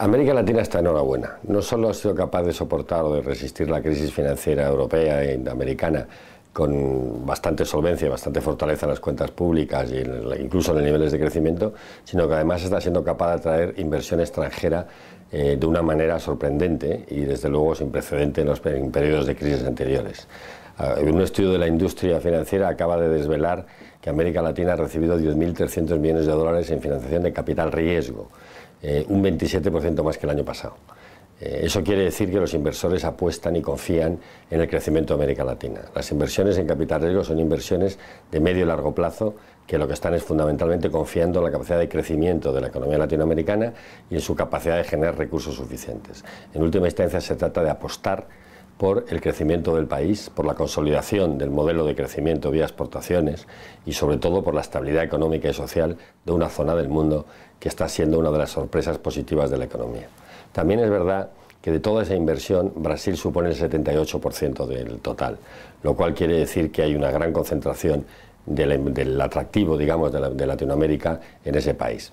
América Latina está enhorabuena. No solo ha sido capaz de soportar o de resistir la crisis financiera europea e americana con bastante solvencia y bastante fortaleza en las cuentas públicas y incluso en los niveles de crecimiento, sino que además está siendo capaz de atraer inversión extranjera eh, de una manera sorprendente y desde luego sin precedente en los periodos de crisis anteriores. Ah, un estudio de la industria financiera acaba de desvelar que América Latina ha recibido 10.300 millones de dólares en financiación de capital riesgo, eh, un 27% más que el año pasado. Eh, eso quiere decir que los inversores apuestan y confían en el crecimiento de América Latina. Las inversiones en capital riesgo son inversiones de medio y largo plazo que lo que están es fundamentalmente confiando en la capacidad de crecimiento de la economía latinoamericana y en su capacidad de generar recursos suficientes. En última instancia se trata de apostar por el crecimiento del país, por la consolidación del modelo de crecimiento vía exportaciones y sobre todo por la estabilidad económica y social de una zona del mundo que está siendo una de las sorpresas positivas de la economía. También es verdad que de toda esa inversión Brasil supone el 78% del total, lo cual quiere decir que hay una gran concentración del, em, atractivo, digamos, de Latinoamérica en ese país.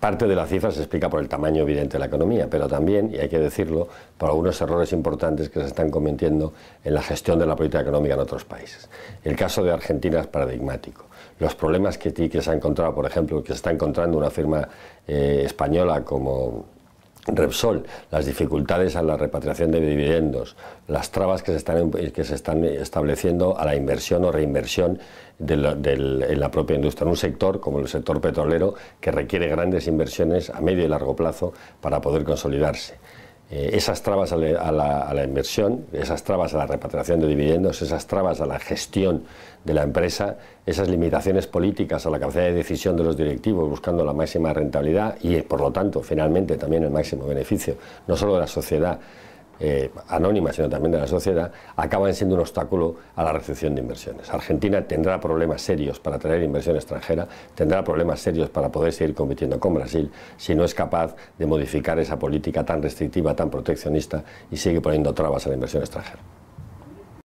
Parte de la cifra se explica por el tamaño evidente de la economía, pero también, y hay que decirlo, por algunos errores importantes que se están cometiendo en la gestión de la política económica en otros países. El caso de Argentina es paradigmático. Los problemas que, que se ha encontrado, por ejemplo, que se está encontrando una firma eh, española como Repsol, las dificultades a la repatriación de dividendos, las trabas que se están, em, que se están estableciendo a la inversión o reinversión de la propia industria, en un sector como el sector petrolero que requiere grandes inversiones a medio y largo plazo para poder consolidarse. Eh, esas trabas a la, a la, inversión, esas trabas a la repatriación de dividendos, esas trabas a la gestión de la empresa, esas limitaciones políticas a la capacidad de decisión de los directivos buscando la máxima rentabilidad y, por lo tanto, finalmente también el máximo beneficio, no solo de la sociedad, eh, anónima, sino también de la sociedad, acaban siendo un obstáculo a la recepción de inversiones. Argentina tendrá problemas serios para traer inversión extranjera, tendrá problemas serios para poder seguir compitiendo con Brasil si no es capaz de modificar esa política tan restrictiva, tan proteccionista y sigue poniendo trabas a la inversión extranjera.